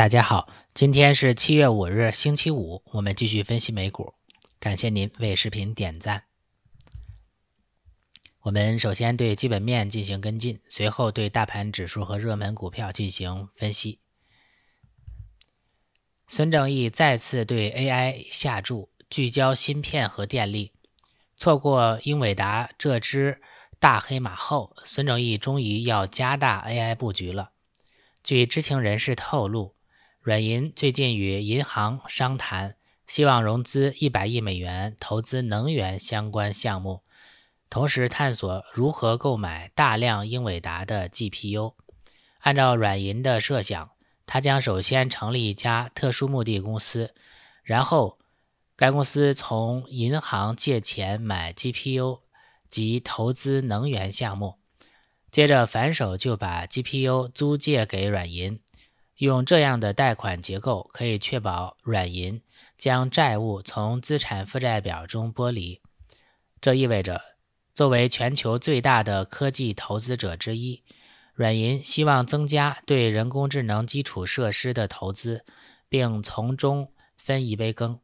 大家好，今天是七月五日，星期五，我们继续分析美股。感谢您为视频点赞。我们首先对基本面进行跟进，随后对大盘指数和热门股票进行分析。孙正义再次对 AI 下注，聚焦芯片和电力。错过英伟达这只大黑马后，孙正义终于要加大 AI 布局了。据知情人士透露。软银最近与银行商谈，希望融资一百亿美元投资能源相关项目，同时探索如何购买大量英伟达的 GPU。按照软银的设想，他将首先成立一家特殊目的公司，然后该公司从银行借钱买 GPU 及投资能源项目，接着反手就把 GPU 租借给软银。用这样的贷款结构，可以确保软银将债务从资产负债表中剥离。这意味着，作为全球最大的科技投资者之一，软银希望增加对人工智能基础设施的投资，并从中分一杯羹。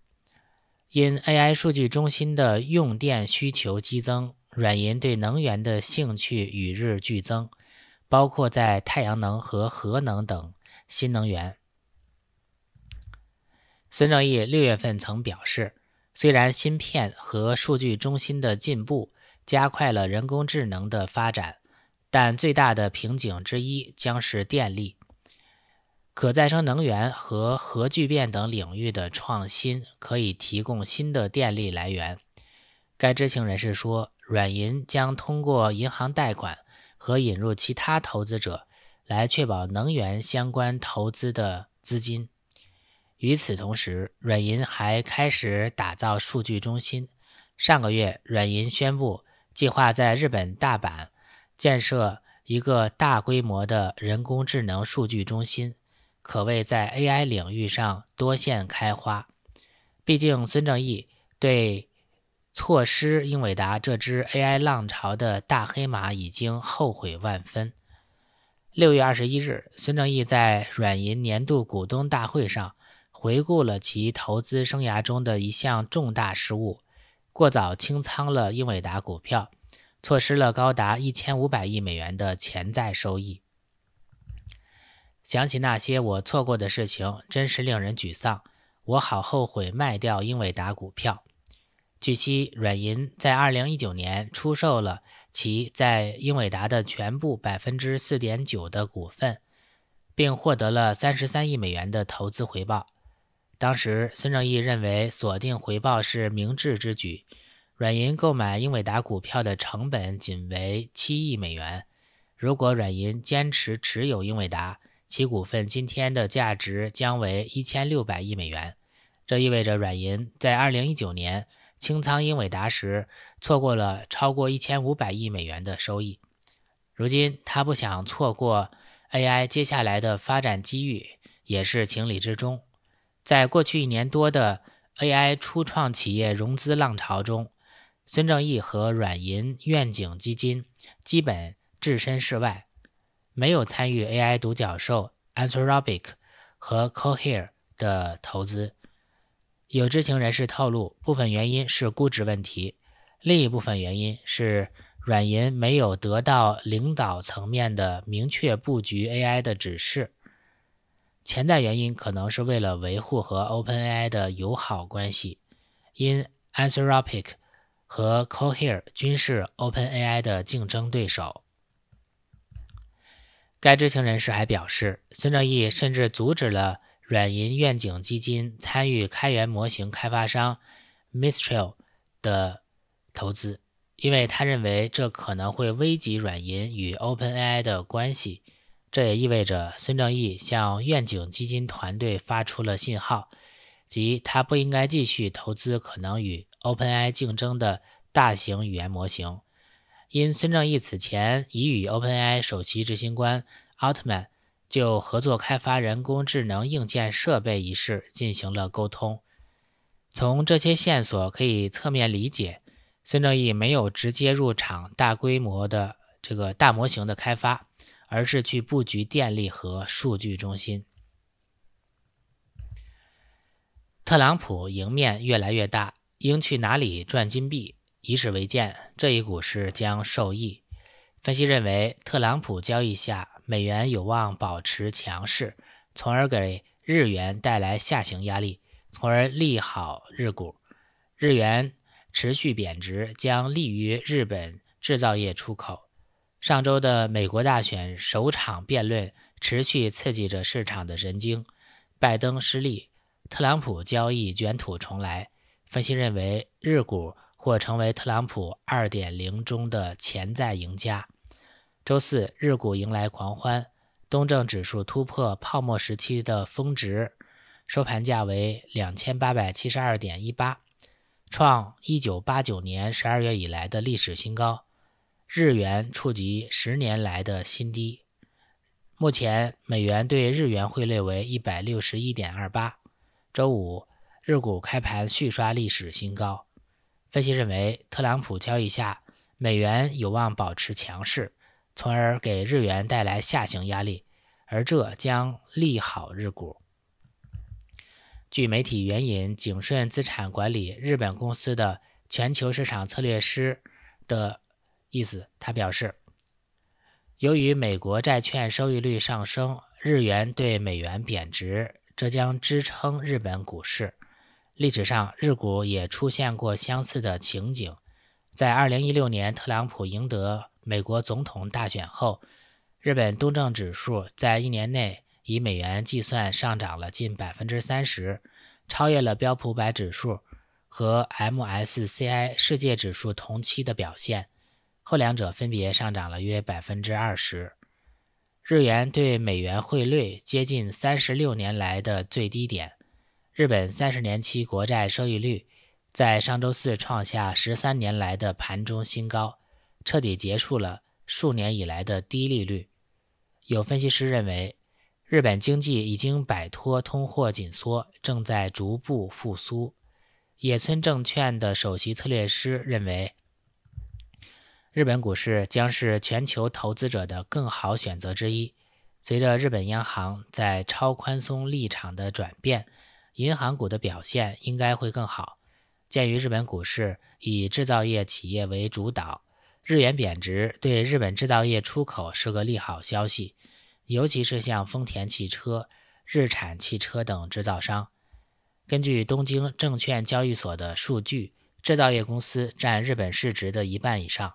因 AI 数据中心的用电需求激增，软银对能源的兴趣与日俱增，包括在太阳能和核能等。新能源。孙正义六月份曾表示，虽然芯片和数据中心的进步加快了人工智能的发展，但最大的瓶颈之一将是电力。可再生能源和核聚变等领域的创新可以提供新的电力来源。该知情人士说，软银将通过银行贷款和引入其他投资者。来确保能源相关投资的资金。与此同时，软银还开始打造数据中心。上个月，软银宣布计划在日本大阪建设一个大规模的人工智能数据中心，可谓在 AI 领域上多线开花。毕竟，孙正义对错失英伟达这只 AI 浪潮的大黑马已经后悔万分。六月二十一日，孙正义在软银年度股东大会上回顾了其投资生涯中的一项重大失误：过早清仓了英伟达股票，错失了高达一千五百亿美元的潜在收益。想起那些我错过的事情，真是令人沮丧。我好后悔卖掉英伟达股票。据悉，软银在二零一九年出售了。其在英伟达的全部百分之四点九的股份，并获得了三十三亿美元的投资回报。当时，孙正义认为锁定回报是明智之举。软银购买英伟达股票的成本仅为七亿美元。如果软银坚持持有英伟达，其股份今天的价值将为一千六百亿美元。这意味着软银在二零一九年。清仓英伟达时，错过了超过一千五百亿美元的收益。如今他不想错过 AI 接下来的发展机遇，也是情理之中。在过去一年多的 AI 初创企业融资浪潮中，孙正义和软银愿景基金基本置身事外，没有参与 AI 独角兽 Anthropic 和 Cohere 的投资。有知情人士透露，部分原因是估值问题，另一部分原因是软银没有得到领导层面的明确布局 AI 的指示。潜在原因可能是为了维护和 OpenAI 的友好关系，因 Anthropic 和 Cohere 均是 OpenAI 的竞争对手。该知情人士还表示，孙正义甚至阻止了。软银愿景基金参与开源模型开发商 Mistral 的投资，因为他认为这可能会危及软银与 OpenAI 的关系。这也意味着孙正义向愿景基金团队发出了信号，即他不应该继续投资可能与 OpenAI 竞争的大型语言模型。因孙正义此前已与 OpenAI 首席执行官 Altman。就合作开发人工智能硬件设备一事进行了沟通。从这些线索可以侧面理解，孙正义没有直接入场大规模的这个大模型的开发，而是去布局电力和数据中心。特朗普赢面越来越大，应去哪里赚金币？以史为鉴，这一股市将受益。分析认为，特朗普交易下。美元有望保持强势，从而给日元带来下行压力，从而利好日股。日元持续贬值将利于日本制造业出口。上周的美国大选首场辩论持续刺激着市场的神经，拜登失利，特朗普交易卷土重来。分析认为，日股或成为特朗普2.0中的潜在赢家。周四，日股迎来狂欢，东证指数突破泡沫时期的峰值，收盘价为两千八百七十二点一八，创一九八九年十二月以来的历史新高。日元触及十年来的新低，目前美元对日元汇率为一百六十一点二八。周五，日股开盘续刷历史新高，分析认为，特朗普交易下，美元有望保持强势。从而给日元带来下行压力，而这将利好日股。据媒体援引景顺资产管理日本公司的全球市场策略师的意思，他表示，由于美国债券收益率上升，日元对美元贬值，这将支撑日本股市。历史上，日股也出现过相似的情景，在2016年，特朗普赢得。美国总统大选后，日本东证指数在一年内以美元计算上涨了近百分之三十，超越了标普百指数和 MSCI 世界指数同期的表现。后两者分别上涨了约百分之二十。日元对美元汇率接近三十六年来的最低点。日本三十年期国债收益率在上周四创下十三年来的盘中新高。彻底结束了数年以来的低利率。有分析师认为，日本经济已经摆脱通货紧缩，正在逐步复苏。野村证券的首席策略师认为，日本股市将是全球投资者的更好选择之一。随着日本央行在超宽松立场的转变，银行股的表现应该会更好。鉴于日本股市以制造业企业为主导。日元贬值对日本制造业出口是个利好消息，尤其是像丰田汽车、日产汽车等制造商。根据东京证券交易所的数据，制造业公司占日本市值的一半以上。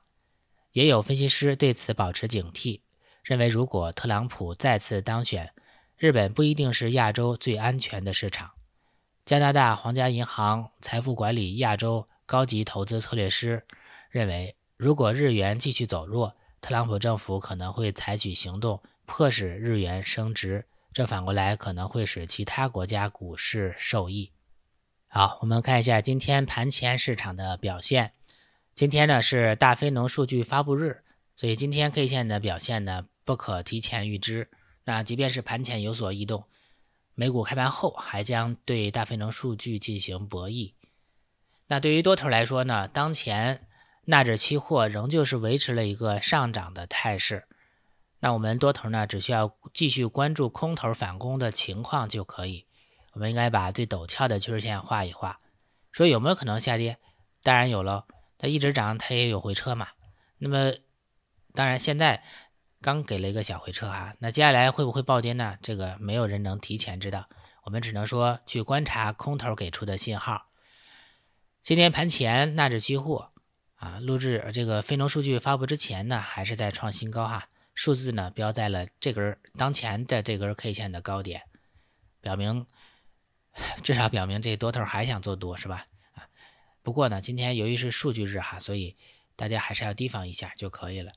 也有分析师对此保持警惕，认为如果特朗普再次当选，日本不一定是亚洲最安全的市场。加拿大皇家银行财富管理亚洲高级投资策略师认为。如果日元继续走弱，特朗普政府可能会采取行动，迫使日元升值，这反过来可能会使其他国家股市受益。好，我们看一下今天盘前市场的表现。今天呢是大非农数据发布日，所以今天 K 线的表现呢不可提前预知。那即便是盘前有所异动，美股开盘后还将对大非农数据进行博弈。那对于多头来说呢，当前。纳指期货仍旧是维持了一个上涨的态势，那我们多头呢只需要继续关注空头反攻的情况就可以。我们应该把最陡峭的趋势线画一画，说有没有可能下跌？当然有喽，它一直涨它也有回撤嘛。那么当然现在刚给了一个小回撤哈，那接下来会不会暴跌呢？这个没有人能提前知道，我们只能说去观察空头给出的信号。今天盘前纳指期货。啊，录制这个非农数据发布之前呢，还是在创新高哈，数字呢标在了这根当前的这根 K 线的高点，表明至少表明这多头还想做多是吧？啊，不过呢，今天由于是数据日哈，所以大家还是要提防一下就可以了，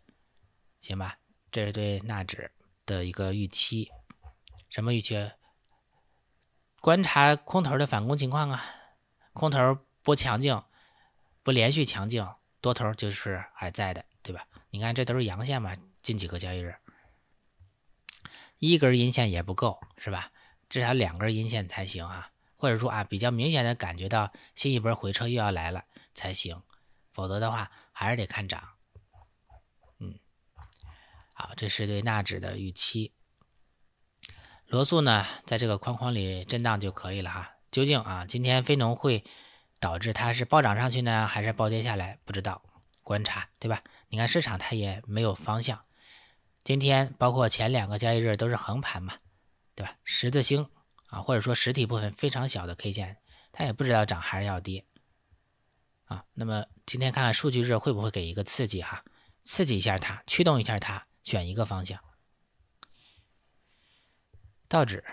行吧？这是对纳指的一个预期，什么预期？观察空头的反攻情况啊，空头不强劲，不连续强劲。多头就是还在的，对吧？你看这都是阳线嘛，近几个交易日，一根阴线也不够，是吧？至少两根阴线才行啊，或者说啊，比较明显的感觉到新一波回撤又要来了才行，否则的话还是得看涨。嗯，好，这是对纳指的预期。罗素呢，在这个框框里震荡就可以了哈。究竟啊，今天非农会？导致它是暴涨上去呢，还是暴跌下来？不知道，观察，对吧？你看市场它也没有方向。今天包括前两个交易日都是横盘嘛，对吧？十字星啊，或者说实体部分非常小的 K 线，它也不知道涨还是要跌啊。那么今天看看数据日会不会给一个刺激哈，刺激一下它，驱动一下它，选一个方向。道指，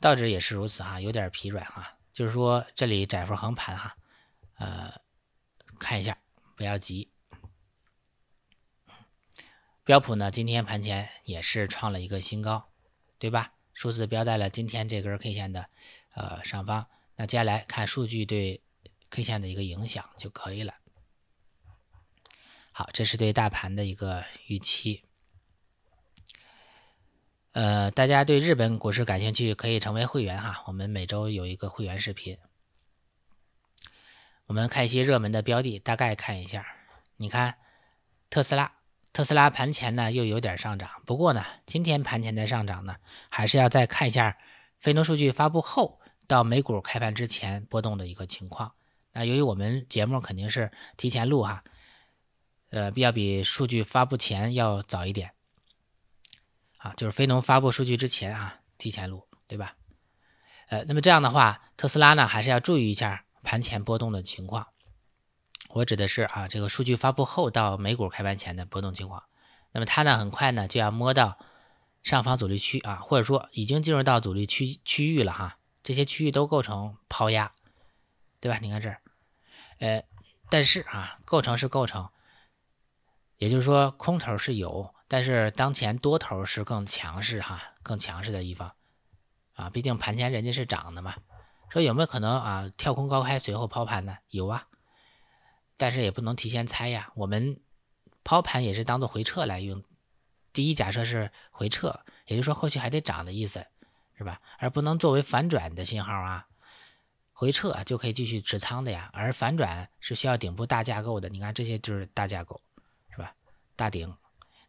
道指也是如此哈，有点疲软哈，就是说这里窄幅横盘哈。呃，看一下，不要急。标普呢，今天盘前也是创了一个新高，对吧？数字标在了今天这根 K 线的呃上方。那接下来看数据对 K 线的一个影响就可以了。好，这是对大盘的一个预期。呃，大家对日本股市感兴趣，可以成为会员哈。我们每周有一个会员视频。我们看一些热门的标的，大概看一下。你看特斯拉，特斯拉盘前呢又有点上涨，不过呢，今天盘前的上涨呢，还是要再看一下非农数据发布后到美股开盘之前波动的一个情况。那由于我们节目肯定是提前录哈，呃，要比数据发布前要早一点啊，就是非农发布数据之前啊，提前录，对吧？呃，那么这样的话，特斯拉呢还是要注意一下。盘前波动的情况，我指的是啊，这个数据发布后到美股开盘前的波动情况。那么它呢，很快呢就要摸到上方阻力区啊，或者说已经进入到阻力区区域了哈。这些区域都构成抛压，对吧？你看这儿，呃，但是啊，构成是构成，也就是说空头是有，但是当前多头是更强势哈，更强势的一方啊，毕竟盘前人家是涨的嘛。说有没有可能啊？跳空高开随后抛盘呢？有啊，但是也不能提前猜呀。我们抛盘也是当做回撤来用，第一假设是回撤，也就是说后续还得涨的意思，是吧？而不能作为反转的信号啊。回撤就可以继续持仓的呀，而反转是需要顶部大架构的。你看这些就是大架构，是吧？大顶，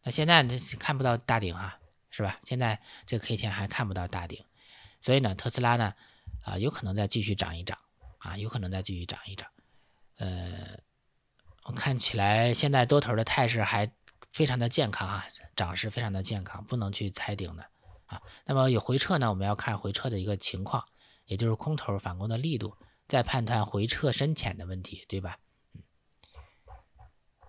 那现在这看不到大顶啊，是吧？现在这个 K 线还看不到大顶，所以呢，特斯拉呢？啊，有可能再继续涨一涨，啊，有可能再继续涨一涨，呃，我看起来现在多头的态势还非常的健康啊，涨势非常的健康，不能去猜顶的啊。那么有回撤呢，我们要看回撤的一个情况，也就是空头反攻的力度，再判断回撤深浅的问题，对吧？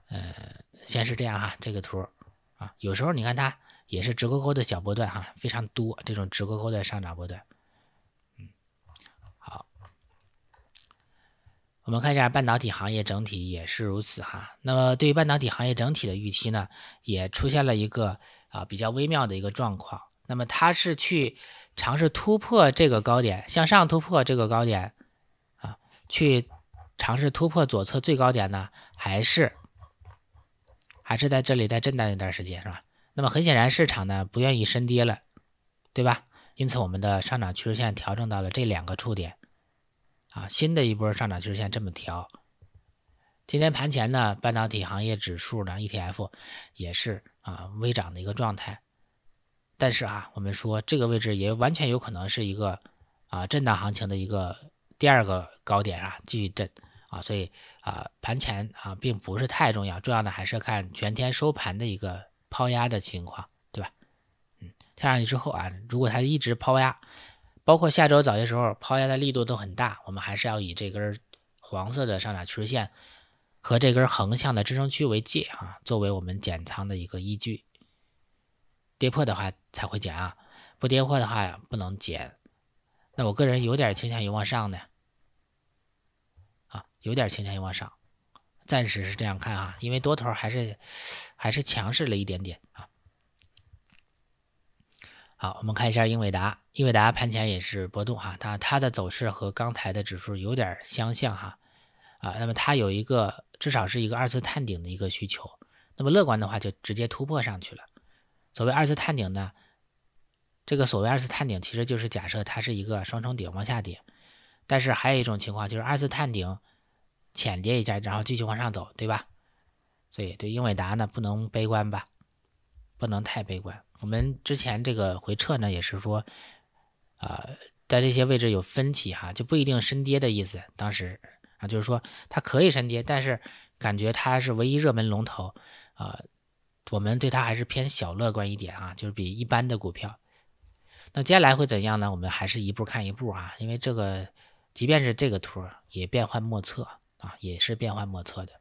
嗯，呃，先是这样哈，这个图啊，有时候你看它也是直勾勾的小波段哈，非常多这种直勾勾的上涨波段。我们看一下半导体行业整体也是如此哈。那么对于半导体行业整体的预期呢，也出现了一个啊比较微妙的一个状况。那么它是去尝试突破这个高点，向上突破这个高点啊，去尝试突破左侧最高点呢，还是还是在这里再震荡一段时间是吧？那么很显然市场呢不愿意深跌了，对吧？因此我们的上涨趋势线调整到了这两个触点。啊，新的一波上涨趋势线这么调，今天盘前呢，半导体行业指数呢 ETF 也是啊微涨的一个状态，但是啊，我们说这个位置也完全有可能是一个啊震荡行情的一个第二个高点啊，继续震啊，所以啊盘前啊并不是太重要，重要的还是看全天收盘的一个抛压的情况，对吧？嗯，跳上去之后啊，如果它一直抛压。包括下周早些时候抛压的力度都很大，我们还是要以这根黄色的上涨趋势线和这根横向的支撑区为界啊，作为我们减仓的一个依据。跌破的话才会减啊，不跌破的话不能减。那我个人有点倾向于往上的啊，有点倾向于往上，暂时是这样看啊，因为多头还是还是强势了一点点啊。好，我们看一下英伟达。英伟达盘前也是波动哈，它它的走势和刚才的指数有点相像哈，啊，那么它有一个至少是一个二次探顶的一个需求。那么乐观的话，就直接突破上去了。所谓二次探顶呢，这个所谓二次探顶其实就是假设它是一个双重顶往下跌，但是还有一种情况就是二次探顶浅跌一下，然后继续往上走，对吧？所以对英伟达呢，不能悲观吧。不能太悲观，我们之前这个回撤呢，也是说，啊，在这些位置有分歧哈，就不一定深跌的意思。当时啊，就是说它可以深跌，但是感觉它是唯一热门龙头，啊，我们对它还是偏小乐观一点啊，就是比一般的股票。那接下来会怎样呢？我们还是一步看一步啊，因为这个即便是这个图也变幻莫测啊，也是变幻莫测的。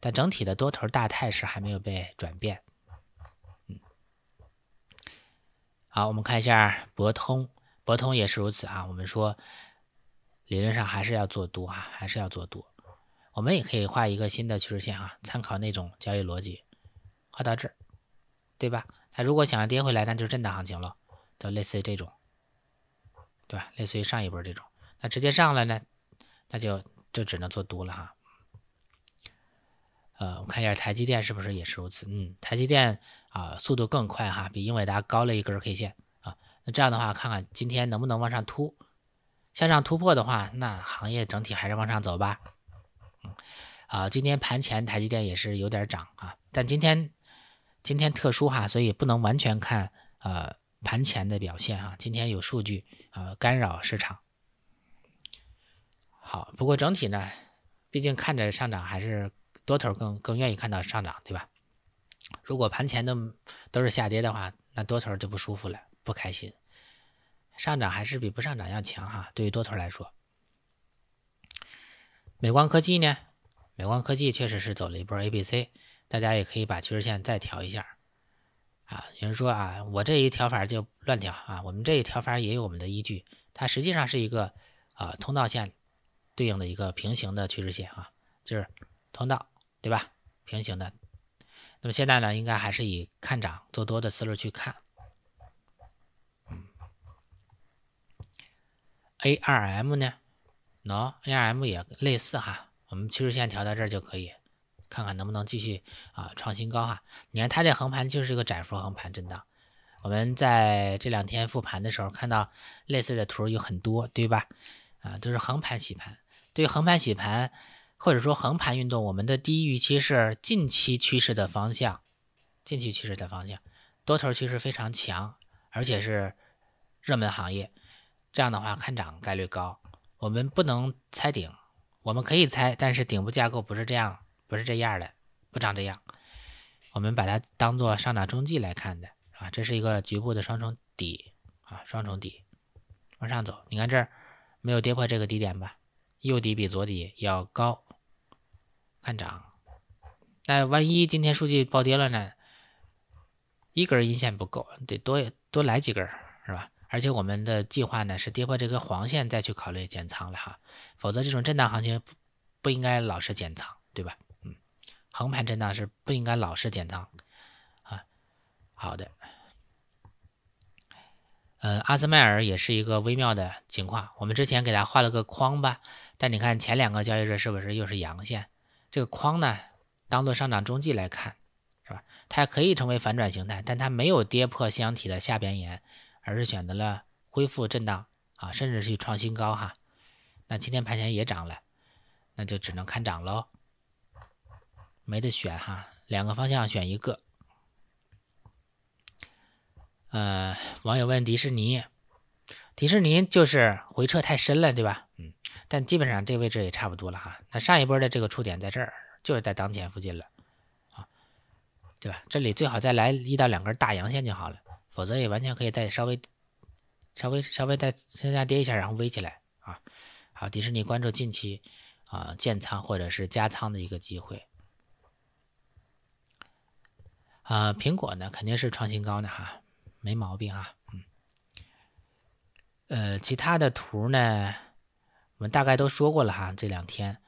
但整体的多头大态势还没有被转变。好，我们看一下博通，博通也是如此啊。我们说，理论上还是要做多啊，还是要做多。我们也可以画一个新的趋势线啊，参考那种交易逻辑，画到这儿，对吧？它如果想要跌回来，那就是震荡行情了，就类似于这种，对吧？类似于上一波这种，那直接上来呢，那就就只能做多了哈。呃，我看一下台积电是不是也是如此？嗯，台积电啊，速度更快哈，比英伟达高了一根 K 线啊。那这样的话，看看今天能不能往上突，向上突破的话，那行业整体还是往上走吧。嗯，啊，今天盘前台积电也是有点涨啊，但今天今天特殊哈，所以不能完全看呃盘前的表现啊。今天有数据啊干扰市场。好，不过整体呢，毕竟看着上涨还是。多头更更愿意看到上涨，对吧？如果盘前的都是下跌的话，那多头就不舒服了，不开心。上涨还是比不上涨要强哈，对于多头来说。美光科技呢？美光科技确实是走了一波 A、B、C，大家也可以把趋势线再调一下啊。有人说啊，我这一调法就乱调啊，我们这一调法也有我们的依据，它实际上是一个啊通道线对应的一个平行的趋势线啊，就是通道。对吧？平行的，那么现在呢，应该还是以看涨做多的思路去看。嗯，A 二 M 呢？喏，A 二 M 也类似哈，我们趋势线调到这儿就可以，看看能不能继续啊创新高哈。你看它这横盘就是一个窄幅横盘震荡。我们在这两天复盘的时候看到类似的图有很多，对吧？啊，都是横盘洗盘。对于横盘洗盘。或者说横盘运动，我们的第一预期是近期趋势的方向，近期趋势的方向，多头趋势非常强，而且是热门行业，这样的话看涨概率高。我们不能猜顶，我们可以猜，但是顶部架构不是这样，不是这样的，不长这样。我们把它当做上涨中继来看的，啊，这是一个局部的双重底啊，双重底，往上走，你看这儿没有跌破这个低点吧？右底比左底要高。看涨，那万一今天数据暴跌了呢？一根阴线不够，得多多来几根，是吧？而且我们的计划呢是跌破这根黄线再去考虑减仓了哈，否则这种震荡行情不应该老是减仓，对吧？嗯，横盘震荡是不应该老是减仓啊。好的，呃，阿斯麦尔也是一个微妙的情况，我们之前给它画了个框吧，但你看前两个交易日是不是又是阳线？这个框呢，当做上涨中继来看，是吧？它可以成为反转形态，但它没有跌破箱体的下边沿，而是选择了恢复震荡啊，甚至去创新高哈。那今天盘前也涨了，那就只能看涨喽，没得选哈，两个方向选一个。呃，网友问迪士尼，迪士尼就是回撤太深了，对吧？但基本上这个位置也差不多了哈，那上一波的这个触点在这儿，就是在当前附近了，啊，对吧？这里最好再来一到两根大阳线就好了，否则也完全可以再稍微稍微稍微再向下跌一下，然后微起来啊。好，迪士尼关注近期啊建仓或者是加仓的一个机会。呃，苹果呢肯定是创新高的哈，没毛病啊，嗯，呃，其他的图呢？我们大概都说过了哈，这两天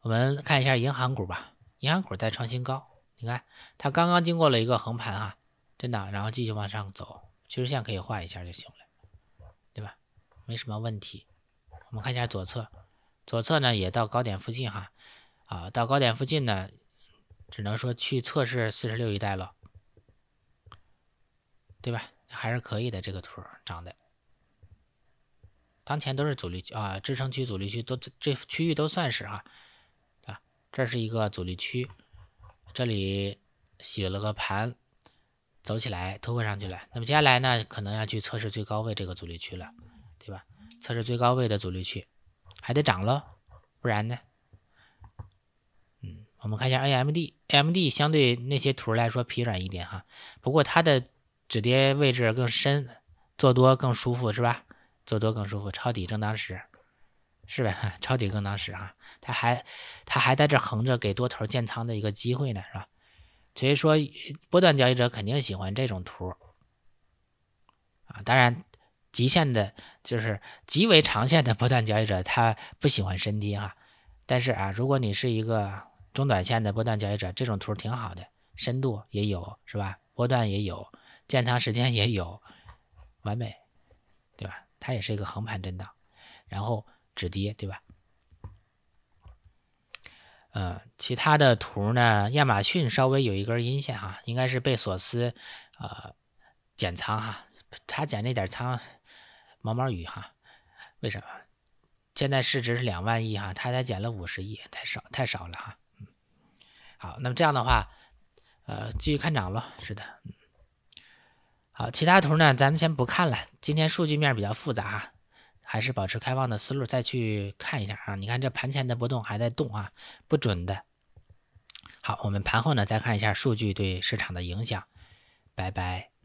我们看一下银行股吧，银行股在创新高，你看它刚刚经过了一个横盘啊，真的，然后继续往上走，趋势线可以画一下就行了，对吧？没什么问题。我们看一下左侧，左侧呢也到高点附近哈，啊，到高点附近呢，只能说去测试四十六一带了，对吧？还是可以的，这个图长得。当前都是阻力区啊，支撑区、阻力区都这区域都算是啊，啊，这是一个阻力区，这里洗了个盘，走起来突破上去了。那么接下来呢，可能要去测试最高位这个阻力区了，对吧？测试最高位的阻力区，还得涨喽，不然呢？嗯，我们看一下 AMD，AMD 相对那些图来说疲软一点哈，不过它的止跌位置更深，做多更舒服是吧？做多更舒服，抄底正当时，是呗？抄底更当时啊！他还他还在这横着给多头建仓的一个机会呢，是吧？所以说，波段交易者肯定喜欢这种图啊。当然，极限的就是极为长线的波段交易者，他不喜欢深低哈。但是啊，如果你是一个中短线的波段交易者，这种图挺好的，深度也有是吧？波段也有，建仓时间也有，完美，对吧？它也是一个横盘震荡，然后止跌，对吧？呃，其他的图呢？亚马逊稍微有一根阴线哈，应该是被索斯呃减仓哈，他减那点仓毛毛雨哈，为什么？现在市值是两万亿哈，他才减了五十亿，太少太少了哈。好，那么这样的话，呃，继续看涨了，是的。好，其他图呢，咱先不看了。今天数据面比较复杂还是保持开放的思路，再去看一下啊。你看这盘前的波动还在动啊，不准的。好，我们盘后呢再看一下数据对市场的影响。拜拜。